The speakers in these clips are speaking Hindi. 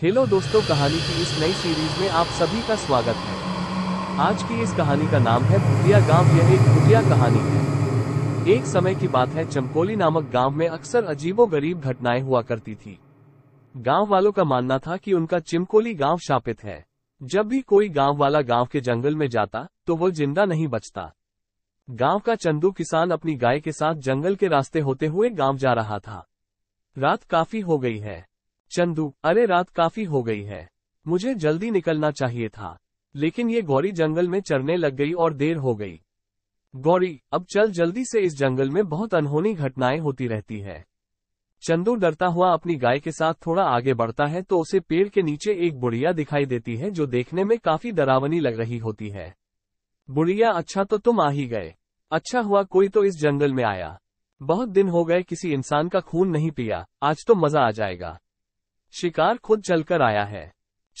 हेलो दोस्तों कहानी की इस नई सीरीज में आप सभी का स्वागत है आज की इस कहानी का नाम है भुटिया गांव यह एक भुटिया कहानी है एक समय की बात है चमकोली नामक गांव में अक्सर अजीबो गरीब घटनाएं हुआ करती थी गांव वालों का मानना था कि उनका चिमकोली गांव शापित है जब भी कोई गांव वाला गांव के जंगल में जाता तो वो जिंदा नहीं बचता गांव का चंदू किसान अपनी गाय के साथ जंगल के रास्ते होते हुए गांव जा रहा था रात काफी हो गई है चंदू अरे रात काफी हो गई है मुझे जल्दी निकलना चाहिए था लेकिन ये गौरी जंगल में चरने लग गई और देर हो गई गौरी अब चल जल्दी से इस जंगल में बहुत अनहोनी घटनाएं होती रहती है चंदू डरता हुआ अपनी गाय के साथ थोड़ा आगे बढ़ता है तो उसे पेड़ के नीचे एक बुढ़िया दिखाई देती है जो देखने में काफी डरावनी लग रही होती है बुढ़िया अच्छा तो तुम आ ही गए अच्छा हुआ कोई तो इस जंगल में आया बहुत दिन हो गए किसी इंसान का खून नहीं पिया आज तो मजा आ जाएगा शिकार खुद चलकर आया है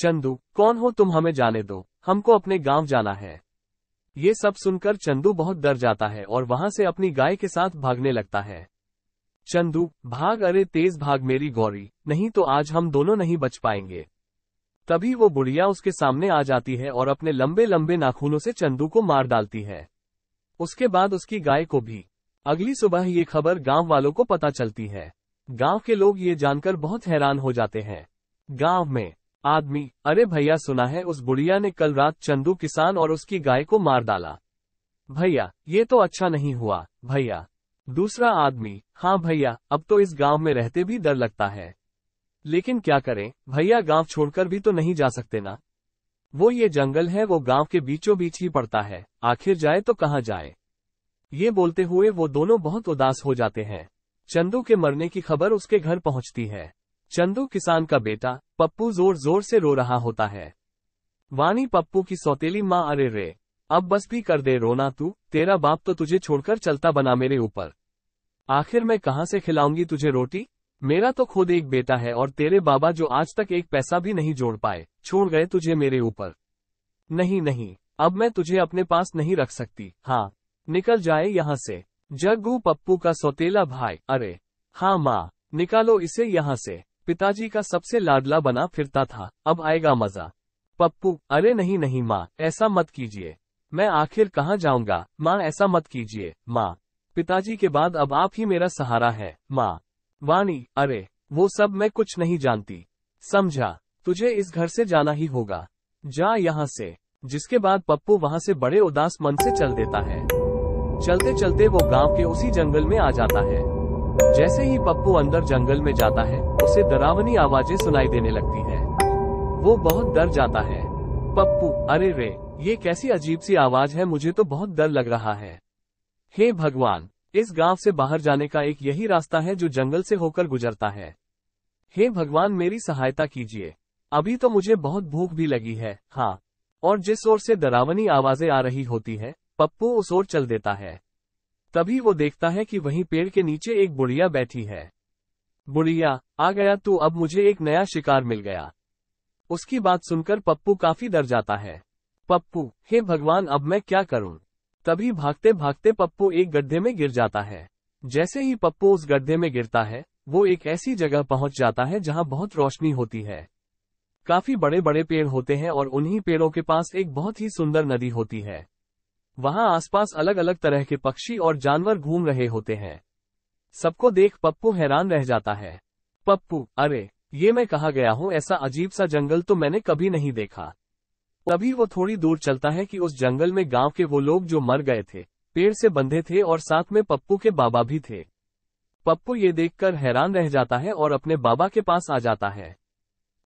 चंदू कौन हो तुम हमें जाने दो हमको अपने गांव जाना है ये सब सुनकर चंदू बहुत डर जाता है और वहां से अपनी गाय के साथ भागने लगता है चंदू भाग अरे तेज भाग मेरी गौरी नहीं तो आज हम दोनों नहीं बच पाएंगे तभी वो बुढ़िया उसके सामने आ जाती है और अपने लंबे लंबे नाखूनों से चंदू को मार डालती है उसके बाद उसकी गाय को भी अगली सुबह ये खबर गांव वालों को पता चलती है गांव के लोग ये जानकर बहुत हैरान हो जाते हैं गांव में आदमी अरे भैया सुना है उस बुढ़िया ने कल रात चंदू किसान और उसकी गाय को मार डाला भैया ये तो अच्छा नहीं हुआ भैया दूसरा आदमी हाँ भैया अब तो इस गांव में रहते भी डर लगता है लेकिन क्या करें भैया गांव छोड़कर भी तो नहीं जा सकते ना वो ये जंगल है वो गांव के बीचों बीच ही पड़ता है आखिर जाए तो कहाँ जाए ये बोलते हुए वो दोनों बहुत उदास हो जाते हैं चंदू के मरने की खबर उसके घर पहुंचती है चंदू किसान का बेटा पप्पू जोर जोर से रो रहा होता है वानी पप्पू की सौतेली माँ अरे रे अब बस भी कर दे रोना तू तेरा बाप तो तुझे छोड़कर चलता बना मेरे ऊपर आखिर मैं कहाँ से खिलाऊंगी तुझे रोटी मेरा तो खुद एक बेटा है और तेरे बाबा जो आज तक एक पैसा भी नहीं जोड़ पाए छोड़ गए तुझे मेरे ऊपर नहीं नहीं अब मैं तुझे अपने पास नहीं रख सकती हाँ निकल जाए यहाँ से जग्गू पप्पू का सौतेला भाई अरे हाँ माँ निकालो इसे यहाँ से पिताजी का सबसे लाडला बना फिरता था अब आएगा मजा पप्पू अरे नहीं नहीं माँ ऐसा मत कीजिए मैं आखिर कहाँ जाऊंगा माँ ऐसा मत कीजिए माँ पिताजी के बाद अब आप ही मेरा सहारा है माँ वाणी अरे वो सब मैं कुछ नहीं जानती समझा तुझे इस घर से जाना ही होगा जा यहाँ से जिसके बाद पप्पू वहाँ से बड़े उदास मन से चल देता है चलते चलते वो गांव के उसी जंगल में आ जाता है जैसे ही पप्पू अंदर जंगल में जाता है उसे डरावनी आवाजें सुनाई देने लगती है वो बहुत डर जाता है पप्पू अरे रे ये कैसी अजीब सी आवाज है मुझे तो बहुत डर लग रहा है हे भगवान इस गांव से बाहर जाने का एक यही रास्ता है जो जंगल से होकर गुजरता है हे भगवान मेरी सहायता कीजिए अभी तो मुझे बहुत भूख भी लगी है हाँ और जिस ओर से डरावनी आवाजें आ रही होती है पप्पू उस ओर चल देता है तभी वो देखता है कि वहीं पेड़ के नीचे एक बुढ़िया बैठी है बुढ़िया आ गया तू अब मुझे एक नया शिकार मिल गया उसकी बात सुनकर पप्पू काफी डर जाता है पप्पू हे भगवान अब मैं क्या करूं? तभी भागते भागते पप्पू एक गड्ढे में गिर जाता है जैसे ही पप्पू उस गड्ढे में गिरता है वो एक ऐसी जगह पहुंच जाता है जहां बहुत रोशनी होती है काफी बड़े बड़े पेड़ होते हैं और उन्हीं पेड़ों के पास एक बहुत ही सुंदर नदी होती है वहां आसपास अलग अलग तरह के पक्षी और जानवर घूम रहे होते हैं सबको देख पप्पू हैरान रह जाता है पप्पू अरे ये मैं कहा गया हूँ ऐसा अजीब सा जंगल तो मैंने कभी नहीं देखा तभी वो थोड़ी दूर चलता है कि उस जंगल में गांव के वो लोग जो मर गए थे पेड़ से बंधे थे और साथ में पप्पू के बाबा भी थे पप्पू ये देखकर हैरान रह जाता है और अपने बाबा के पास आ जाता है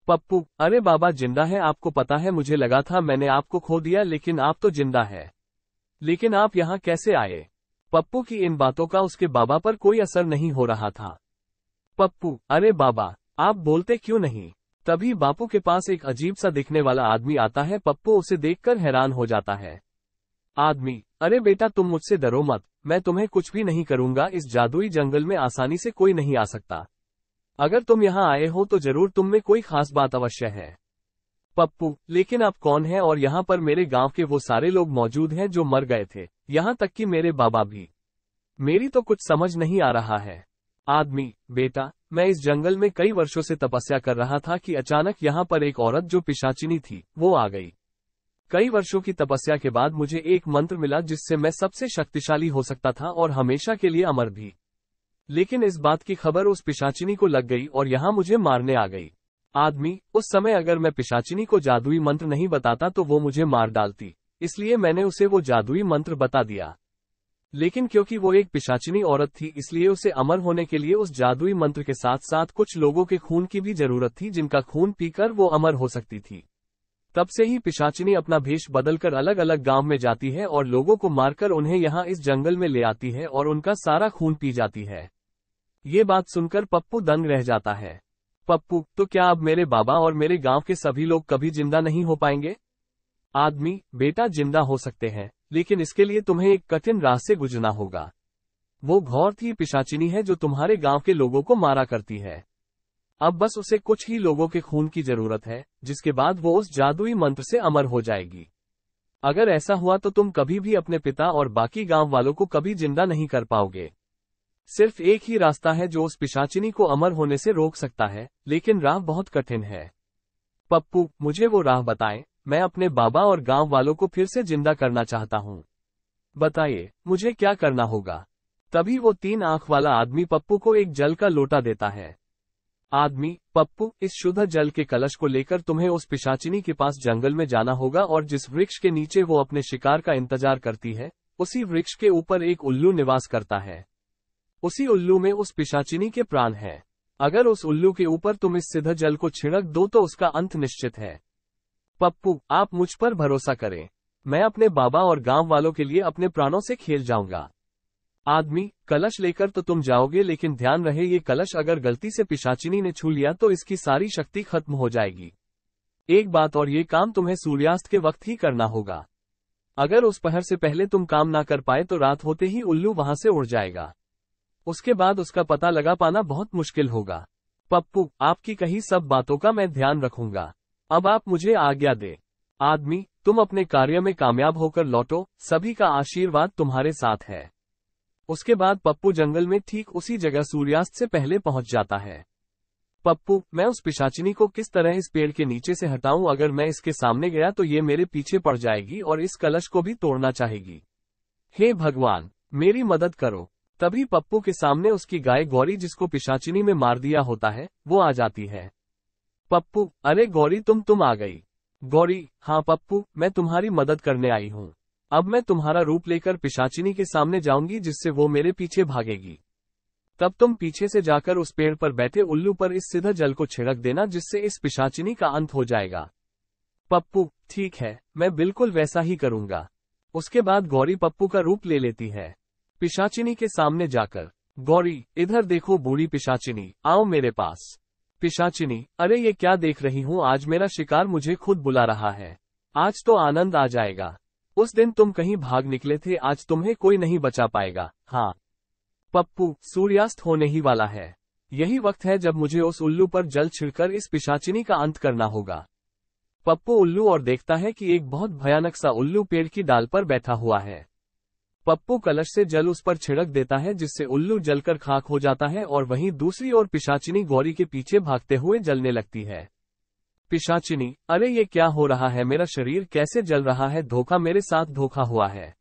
पप्पू अरे बाबा जिंदा है आपको पता है मुझे लगा था मैंने आपको खो दिया लेकिन आप तो जिंदा है लेकिन आप यहाँ कैसे आए पप्पू की इन बातों का उसके बाबा पर कोई असर नहीं हो रहा था पप्पू अरे बाबा आप बोलते क्यों नहीं तभी बापू के पास एक अजीब सा दिखने वाला आदमी आता है पप्पू उसे देखकर हैरान हो जाता है आदमी अरे बेटा तुम मुझसे डरो मत मैं तुम्हें कुछ भी नहीं करूंगा इस जादुई जंगल में आसानी से कोई नहीं आ सकता अगर तुम यहाँ आए हो तो जरूर तुम में कोई खास बात अवश्य है पप्पू लेकिन आप कौन हैं और यहाँ पर मेरे गांव के वो सारे लोग मौजूद हैं जो मर गए थे यहाँ तक कि मेरे बाबा भी मेरी तो कुछ समझ नहीं आ रहा है आदमी बेटा मैं इस जंगल में कई वर्षों से तपस्या कर रहा था कि अचानक यहाँ पर एक औरत जो पिशाचिनी थी वो आ गई कई वर्षों की तपस्या के बाद मुझे एक मंत्र मिला जिससे मैं सबसे शक्तिशाली हो सकता था और हमेशा के लिए अमर भी लेकिन इस बात की खबर उस पिशाचिनी को लग गई और यहाँ मुझे मारने आ गई आदमी उस समय अगर मैं पिशाचिनी को जादुई मंत्र नहीं बताता तो वो मुझे मार डालती इसलिए मैंने उसे वो जादुई मंत्र बता दिया लेकिन क्योंकि वो एक पिशाचिनी औरत थी इसलिए उसे अमर होने के लिए उस जादुई मंत्र के साथ साथ कुछ लोगों के खून की भी जरूरत थी जिनका खून पीकर वो अमर हो सकती थी तब से ही पिशाचिनी अपना भेष बदलकर अलग अलग गांव में जाती है और लोगों को मारकर उन्हें यहाँ इस जंगल में ले आती है और उनका सारा खून पी जाती है ये बात सुनकर पप्पू दंग रह जाता है पप्पू तो क्या अब मेरे बाबा और मेरे गांव के सभी लोग कभी जिंदा नहीं हो पाएंगे आदमी बेटा जिंदा हो सकते हैं लेकिन इसके लिए तुम्हें एक कठिन राह से गुजरना होगा वो घोर थी पिशाचिनी है जो तुम्हारे गांव के लोगों को मारा करती है अब बस उसे कुछ ही लोगों के खून की जरूरत है जिसके बाद वो उस जादुई मंत्र से अमर हो जाएगी अगर ऐसा हुआ तो तुम कभी भी अपने पिता और बाकी गांव वालों को कभी जिंदा नहीं कर पाओगे सिर्फ एक ही रास्ता है जो उस पिशाचिनी को अमर होने से रोक सकता है लेकिन राह बहुत कठिन है पप्पू मुझे वो राह बताएं मैं अपने बाबा और गांव वालों को फिर से जिंदा करना चाहता हूँ बताइए मुझे क्या करना होगा तभी वो तीन आंख वाला आदमी पप्पू को एक जल का लोटा देता है आदमी पप्पू इस शुद्ध जल के कलश को लेकर तुम्हें उस पिशाचिनी के पास जंगल में जाना होगा और जिस वृक्ष के नीचे वो अपने शिकार का इंतजार करती है उसी वृक्ष के ऊपर एक उल्लू निवास करता है उसी उल्लू में उस पिशाचिनी के प्राण है अगर उस उल्लू के ऊपर तुम इस सिद्ध जल को छिड़क दो तो उसका अंत निश्चित है पप्पू आप मुझ पर भरोसा करें मैं अपने बाबा और गांव वालों के लिए अपने प्राणों से खेल जाऊंगा आदमी कलश लेकर तो तुम जाओगे लेकिन ध्यान रहे ये कलश अगर गलती से पिशाचिनी ने छू लिया तो इसकी सारी शक्ति खत्म हो जाएगी एक बात और ये काम तुम्हें सूर्यास्त के वक्त ही करना होगा अगर उस पहर से पहले तुम काम ना कर पाए तो रात होते ही उल्लू वहां से उड़ जाएगा उसके बाद उसका पता लगा पाना बहुत मुश्किल होगा पप्पू आपकी कही सब बातों का मैं ध्यान रखूंगा अब आप मुझे आज्ञा दे आदमी तुम अपने कार्य में कामयाब होकर लौटो सभी का आशीर्वाद तुम्हारे साथ है उसके बाद पप्पू जंगल में ठीक उसी जगह सूर्यास्त से पहले पहुंच जाता है पप्पू मैं उस पिशाचिनी को किस तरह इस पेड़ के नीचे से हटाऊं अगर मैं इसके सामने गया तो ये मेरे पीछे पड़ जाएगी और इस कलश को भी तोड़ना चाहेगी हे भगवान मेरी मदद करो तभी पप्पू के सामने उसकी गाय गौरी जिसको पिशाचिनी में मार दिया होता है वो आ जाती है पप्पू अरे गौरी तुम तुम आ गई गौरी हाँ पप्पू मैं तुम्हारी मदद करने आई हूँ अब मैं तुम्हारा रूप लेकर पिशाचिनी के सामने जाऊंगी जिससे वो मेरे पीछे भागेगी तब तुम पीछे से जाकर उस पेड़ पर बैठे उल्लू पर इस सीधा जल को छिड़क देना जिससे इस पिशाचिनी का अंत हो जाएगा पप्पू ठीक है मैं बिल्कुल वैसा ही करूंगा उसके बाद गौरी पप्पू का रूप ले लेती है पिशाचिनी के सामने जाकर गौरी इधर देखो बूढ़ी पिशाचिनी आओ मेरे पास पिशाचिनी अरे ये क्या देख रही हूँ आज मेरा शिकार मुझे खुद बुला रहा है आज तो आनंद आ जाएगा उस दिन तुम कहीं भाग निकले थे आज तुम्हें कोई नहीं बचा पाएगा हाँ पप्पू सूर्यास्त होने ही वाला है यही वक्त है जब मुझे उस उल्लू पर जल छिड़कर इस पिशाचिनी का अंत करना होगा पप्पू उल्लू और देखता है कि एक बहुत भयानक सा उल्लू पेड़ की डाल पर बैठा हुआ है पप्पू कलश से जल उस पर छिड़क देता है जिससे उल्लू जलकर खाक हो जाता है और वहीं दूसरी ओर पिशाचिनी गौरी के पीछे भागते हुए जलने लगती है पिशाचिनी अरे ये क्या हो रहा है मेरा शरीर कैसे जल रहा है धोखा मेरे साथ धोखा हुआ है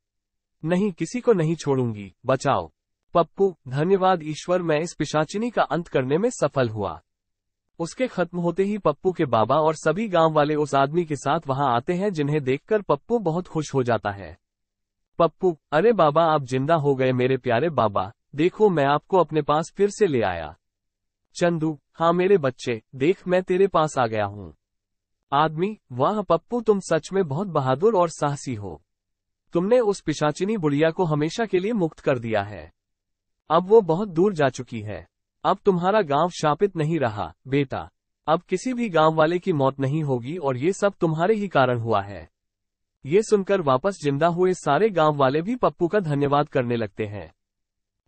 नहीं किसी को नहीं छोड़ूंगी बचाओ पप्पू धन्यवाद ईश्वर मैं इस पिशाचिनी का अंत करने में सफल हुआ उसके खत्म होते ही पप्पू के बाबा और सभी गांव वाले उस आदमी के साथ वहां आते हैं जिन्हें देखकर पप्पू बहुत खुश हो जाता है पप्पू अरे बाबा आप जिंदा हो गए मेरे प्यारे बाबा देखो मैं आपको अपने पास फिर से ले आया चंदू हाँ मेरे बच्चे देख मैं तेरे पास आ गया हूँ आदमी वाह पप्पू तुम सच में बहुत बहादुर और साहसी हो तुमने उस पिशाचिनी बुढ़िया को हमेशा के लिए मुक्त कर दिया है अब वो बहुत दूर जा चुकी है अब तुम्हारा गांव शापित नहीं रहा बेटा अब किसी भी गांव वाले की मौत नहीं होगी और ये सब तुम्हारे ही कारण हुआ है ये सुनकर वापस जिंदा हुए सारे गांव वाले भी पप्पू का धन्यवाद करने लगते हैं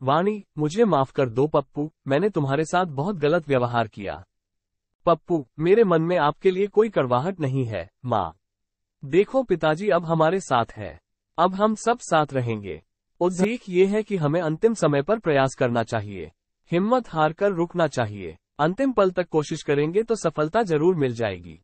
वाणी मुझे माफ कर दो पप्पू मैंने तुम्हारे साथ बहुत गलत व्यवहार किया पप्पू मेरे मन में आपके लिए कोई कड़वाहट नहीं है माँ देखो पिताजी अब हमारे साथ है अब हम सब साथ रहेंगे उद्देश ये है कि हमें अंतिम समय पर प्रयास करना चाहिए हिम्मत हार कर रुकना चाहिए अंतिम पल तक कोशिश करेंगे तो सफलता जरूर मिल जाएगी